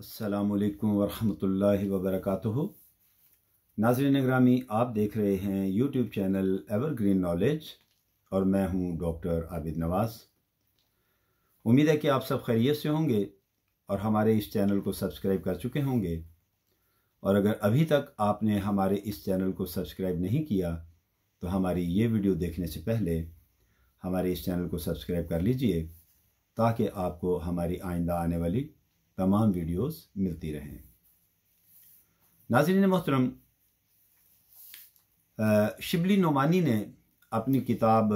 असलकम वालेकुम वबरक वबरकातुहु नाजरन ग्रामी आप देख रहे हैं यूट्यूब चैनल एवरग्रीन नॉलेज और मैं हूं डॉक्टर आबिद नवाज़ उम्मीद है कि आप सब खैरियत से होंगे और हमारे इस चैनल को सब्सक्राइब कर चुके होंगे और अगर अभी तक आपने हमारे इस चैनल को सब्सक्राइब नहीं किया तो हमारी ये वीडियो देखने से पहले हमारे इस चैनल को सब्सक्राइब कर लीजिए ताकि आपको हमारी आइंदा आने वाली तमाम वीडियोस मिलती रहें नाजरीन मोहतरम शिबली नोमानी ने अपनी किताब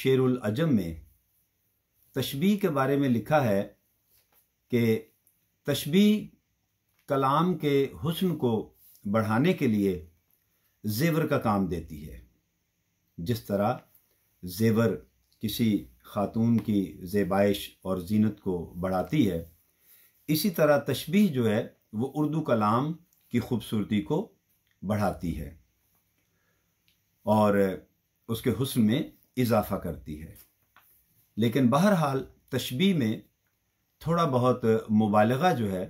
शेरुल अजम में तशबी के बारे में लिखा है कि तशबी कलाम के हुस्न को बढ़ाने के लिए जेवर का काम देती है जिस तरह जेवर किसी खातून की जेबाइश और जीनत को बढ़ाती है इसी तरह तशबी जो है वो उर्दू कलाम की खूबसूरती को बढ़ाती है और उसके हुस्न में इजाफा करती है लेकिन बहरहाल तशबी में थोड़ा बहुत मुबालगा जो है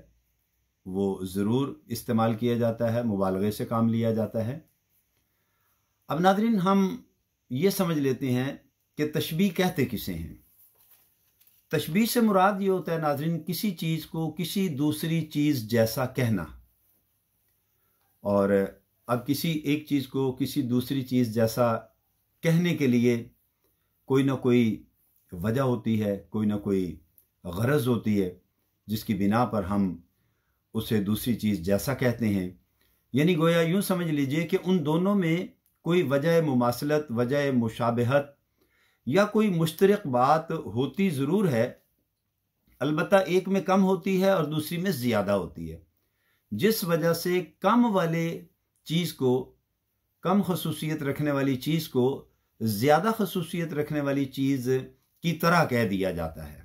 वो ज़रूर इस्तेमाल किया जाता है मुबालगे से काम लिया जाता है अब नादरीन हम ये समझ लेते हैं कि तशबी कहते किसे हैं तशबी से मुराद ये होता है नाजरीन किसी चीज़ को किसी दूसरी चीज़ जैसा कहना और अब किसी एक चीज़ को किसी दूसरी चीज़ जैसा कहने के लिए कोई ना कोई वजह होती है कोई ना कोई गरज होती है जिसकी बिना पर हम उसे दूसरी चीज़ जैसा कहते हैं यानी गोया यूँ समझ लीजिए कि उन दोनों में कोई वजह मुमासलत वजह मुशाबहत या कोई मुश्तरक बात होती ज़रूर है अलबत् एक में कम होती है और दूसरी में ज़्यादा होती है जिस वजह से कम वाले चीज़ को कम खसूसियत रखने वाली चीज़ को ज़्यादा खसूसियत रखने वाली चीज़ की तरह कह दिया जाता है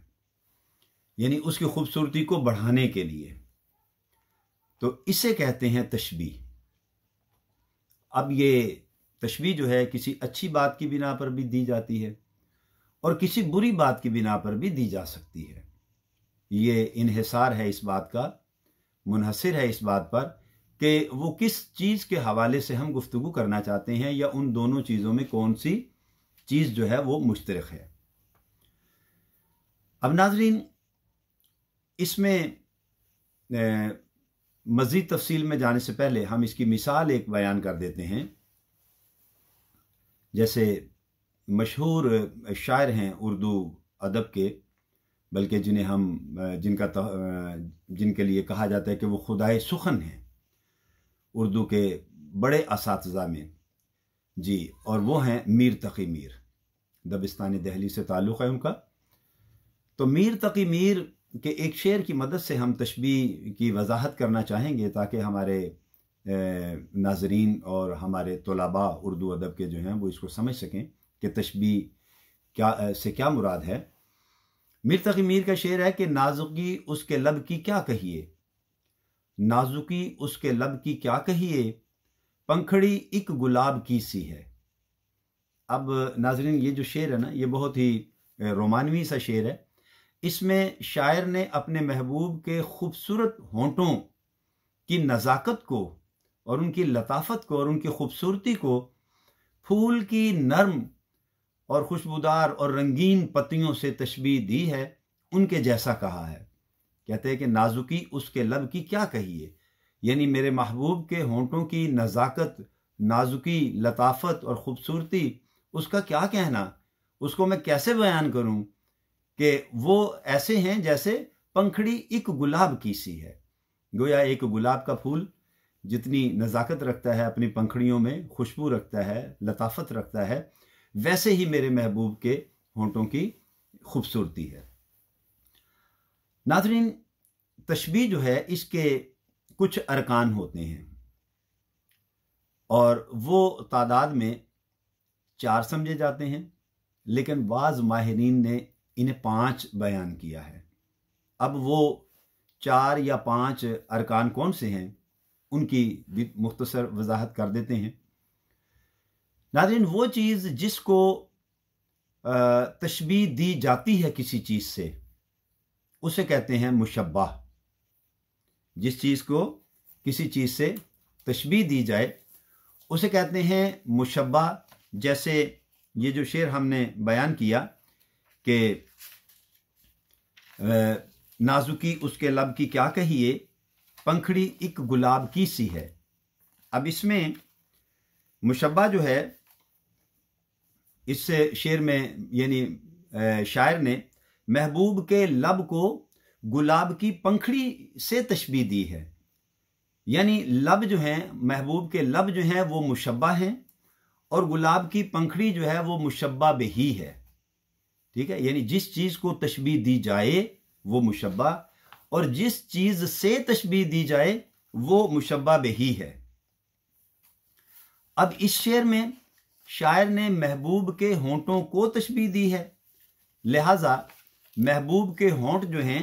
यानी उसकी खूबसूरती को बढ़ाने के लिए तो इसे कहते हैं तशबी अब ये तशबी जो है किसी अच्छी बात की बिना पर भी दी जाती है और किसी बुरी बात की बिना पर भी दी जा सकती है ये इन्हसार है इस बात का मुनहसर है इस बात पर कि वो किस चीज़ के हवाले से हम गुफ्तु करना चाहते हैं या उन दोनों चीज़ों में कौन सी चीज़ जो है वो मुश्तरक है अब नाजरीन इसमें मज़ीद तफसील में जाने से पहले हम इसकी मिसाल एक बयान कर देते हैं जैसे मशहूर शायर हैं उर्दू अदब के बल्कि जिन्हें हम जिनका तो, जिनके लिए कहा जाता है कि वो खुदाए सुखन हैं उर्दू के बड़े इस में जी और वो हैं मीर तकी मीर दबिस्तान दहली से ताल्लुक़ है उनका तो मीर तकी मीर के एक शेर की मदद से हम तशबी की वजाहत करना चाहेंगे ताकि हमारे नाजरीन और हमारे तलबा उर्दू अदब के जो हैं वो इसको समझ सकें कि तशबी क्या से क्या मुराद है मीर तकी मीर का शेर है कि नाजुकी उसके लब की क्या कहिए नाजुकी उसके लब की क्या कहिए पंखड़ी एक गुलाब की सी है अब नाजरीन ये जो शेर है ना ये बहुत ही रोमानवी सा शेर है इसमें शायर ने अपने महबूब के खूबसूरत होंठों की नज़ाकत को और उनकी लताफत को और उनकी खूबसूरती को फूल की नर्म और खुशबूदार और रंगीन पत्तियों से तशबी दी है उनके जैसा कहा है कहते हैं कि नाजुकी उसके लब की क्या कहिए यानी मेरे महबूब के होंठों की नज़ाकत नाजुकी लताफत और ख़ूबसूरती उसका क्या कहना उसको मैं कैसे बयान करूं कि वो ऐसे हैं जैसे पंखड़ी एक गुलाब की सी है गोया एक गुलाब का फूल जितनी नज़ाकत रखता है अपनी पंखड़ियों में खुशबू रखता है लताफत रखता है वैसे ही मेरे महबूब के होंठों की खूबसूरती है नाजरीन तशबी जो है इसके कुछ अरकान होते हैं और वो तादाद में चार समझे जाते हैं लेकिन बाज़ माहरीन ने इन्हें पांच बयान किया है अब वो चार या पांच अरकान कौन से हैं उनकी भी मुख्तसर वजाहत कर देते हैं नाजिन वो चीज़ जिसको तशबी दी जाती है किसी चीज़ से उसे कहते हैं मुशबा जिस चीज़ को किसी चीज़ से तशबी दी जाए उसे कहते हैं मुशबा जैसे ये जो शेर हमने बयान किया कि नाजुकी उसके लब की क्या कहिए पंखड़ी एक गुलाब की सी है अब इसमें मुशबा जो है इस शेर में यानी शायर ने महबूब के लब को गुलाब की पंखड़ी से तशबी दी है यानी लब जो हैं महबूब के लब जो हैं वो मुशबा हैं और गुलाब की पंखड़ी जो है वो मुशबा ही है ठीक है यानी जिस चीज़ को तशबी दी जाए वो मुशबा और जिस चीज़ से तशबी दी जाए वो मुशबा ही है अब इस शेर में शायर ने महबूब के होंठों को तशबी दी है लिहाजा महबूब के होंठ जो हैं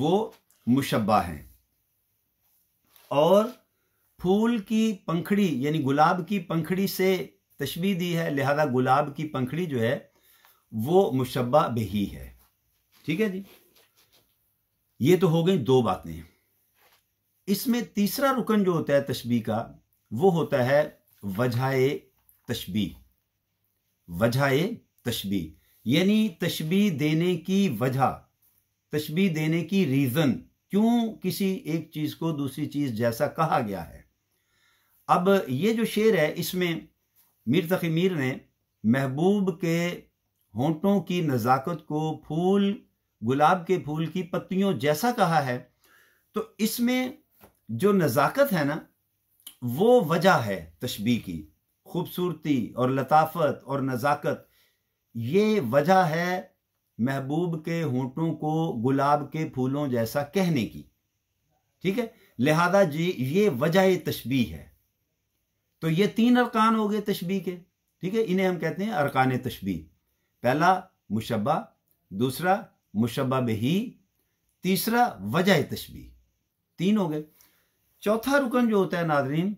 वो मुशबा हैं और फूल की पंखड़ी यानी गुलाब की पंखड़ी से तशबी दी है लिहाजा गुलाब की पंखड़ी जो है वो मुशबा बही है ठीक है जी ये तो हो गई दो बातें इसमें तीसरा रुकन जो होता है तशबी का वो होता है वजह तशबी वजह तशबी यानी तशबी देने की वजह तशबी देने की रीज़न क्यों किसी एक चीज़ को दूसरी चीज़ जैसा कहा गया है अब ये जो शेर है इसमें मीर तकी मीर ने महबूब के होंठों की नज़ाकत को फूल गुलाब के फूल की पत्तियों जैसा कहा है तो इसमें जो नज़ाकत है ना वो वजह है तशबी की खूबसूरती और लताफत और नज़ाकत ये वजह है महबूब के होंठों को गुलाब के फूलों जैसा कहने की ठीक है लिहाजा जी ये वजह तशबी है तो ये तीन अरकान हो गए तशबी के ठीक है इन्हें हम कहते हैं अरकान तशबी पहला मुशबा दूसरा मुशबा बही तीसरा वजह तशबी तीन हो गए चौथा रुकन जो होता है नादरीन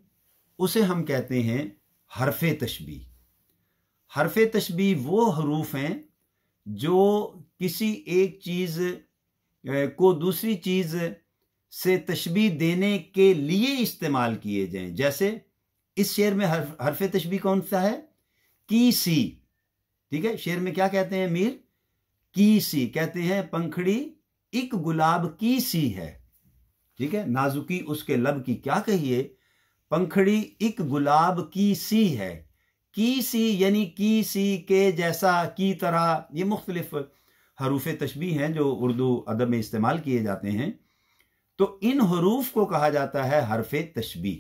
उसे हम कहते हैं हरफ तशबी हरफ तशबी वो हरूफ हैं जो किसी एक चीज़ को दूसरी चीज़ से तशबी देने के लिए इस्तेमाल किए जाएं जैसे इस शेर में हर, हरफ तशबी कौन सा है की सी ठीक है शेर में क्या कहते हैं मीर की सी कहते हैं पंखड़ी एक गुलाब की सी है ठीक है नाजुकी उसके लब की क्या कहिए पंखड़ी एक गुलाब की सी है की सी यानी की सी के जैसा की तरह ये मुख्तलिफ हरूफ तशबी हैं जो उर्दू अदब में इस्तेमाल किए जाते हैं तो इन हरूफ को कहा जाता है हरफ तशबी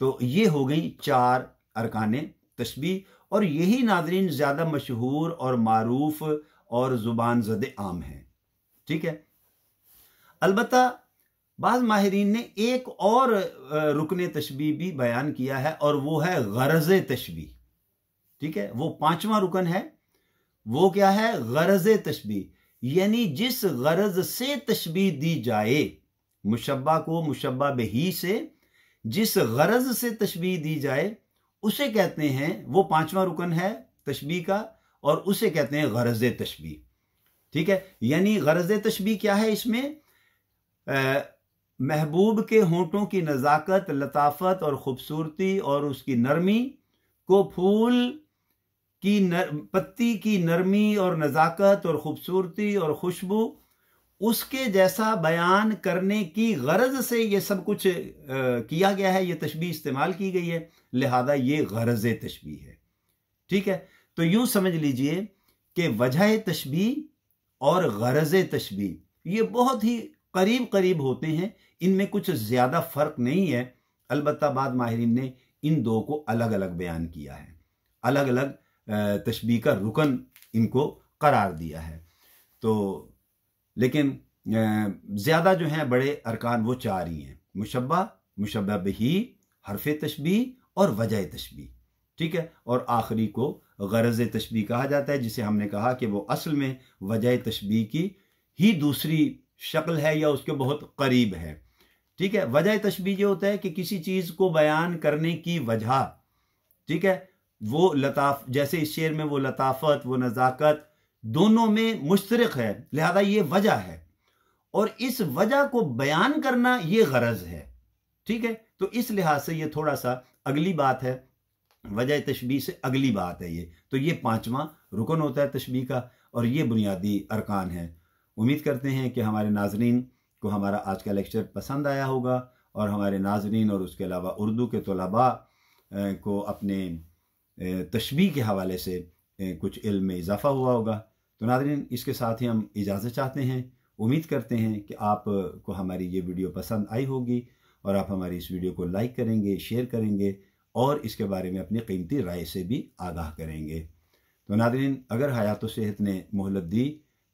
तो ये हो गई चार अरकान तशबी और यही नादरीन ज़्यादा मशहूर और मारूफ और ज़ुबान जद आम है ठीक है अलबत् बाज़ माहरीन ने एक और रुकन तशबी भी बयान किया है और वो है गरज तशबी ठीक है वो पांचवा रुकन है वो क्या है गरज तशबी यानी जिस गरज से तशबी दी जाए मुशबा को मुशबा बही से जिस गरज से तशबी दी जाए उसे कहते हैं वो पांचवा रुकन है तशबी का और उसे कहते हैं गरज तशबी ठीक है यानी गरज तशबी क्या है इसमें आ, महबूब के होठों की नज़ाकत लताफत और ख़ूबसूरती और उसकी नरमी को फूल की नर, पत्ती की नरमी और नज़ाकत और ख़ूबसूरती और खुशबू उसके जैसा बयान करने की गरज से ये सब कुछ आ, किया गया है ये तशबी इस्तेमाल की गई है लिहाजा ये गरज तशबी है ठीक है तो यूं समझ लीजिए कि वजह तशबी और गरज तशबी ये बहुत ही करीब करीब होते हैं इनमें कुछ ज़्यादा फ़र्क नहीं है अलबत् बाद माहरीन ने इन दो को अलग अलग बयान किया है अलग अलग तशबी का रुकन इनको करार दिया है तो लेकिन ज़्यादा जो हैं बड़े अरकान वो चार ही हैं मुशबा मुशबा बही हरफ तशबी और वजह तशबी ठीक है और आखिरी को गरज तशबी कहा जाता है जिसे हमने कहा कि वो असल में वजह तशबी की ही दूसरी शक्ल है या उसके बहुत करीब है ठीक है वजह तशबी ये होता है कि किसी चीज को बयान करने की वजह ठीक है वो लताफ जैसे इस शेर में वो लताफत वो नज़ाकत दोनों में मुश्तरक है लिहाजा ये वजह है और इस वजह को बयान करना ये गरज है ठीक है तो इस लिहाज से ये थोड़ा सा अगली बात है वजह तशबी से अगली बात है ये तो ये पांचवा रुकन होता है तशबी का और ये बुनियादी अरकान है उम्मीद करते हैं कि हमारे नाजरीन को हमारा आज का लेक्चर पसंद आया होगा और हमारे नाजरीन और उसके अलावा उर्दू के तलबा को अपने तशबी के हवाले से कुछ इल्म में इजाफ़ा हुआ होगा तो नाजरीन इसके साथ ही हम इजाज़त चाहते हैं उम्मीद करते हैं कि आप को हमारी ये वीडियो पसंद आई होगी और आप हमारी इस वीडियो को लाइक करेंगे शेयर करेंगे और इसके बारे में अपनी कीमती राय से भी आगाह करेंगे तो नादरीन अगर हयात सेहत ने मोहलत दी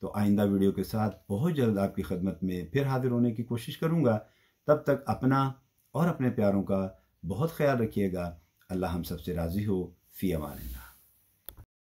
तो आइंदा वीडियो के साथ बहुत जल्द आपकी खदमत में फिर हाजिर होने की कोशिश करूँगा तब तक अपना और अपने प्यारों का बहुत ख्याल रखिएगा अल्लाह हम सबसे राज़ी हो फ़ी अमान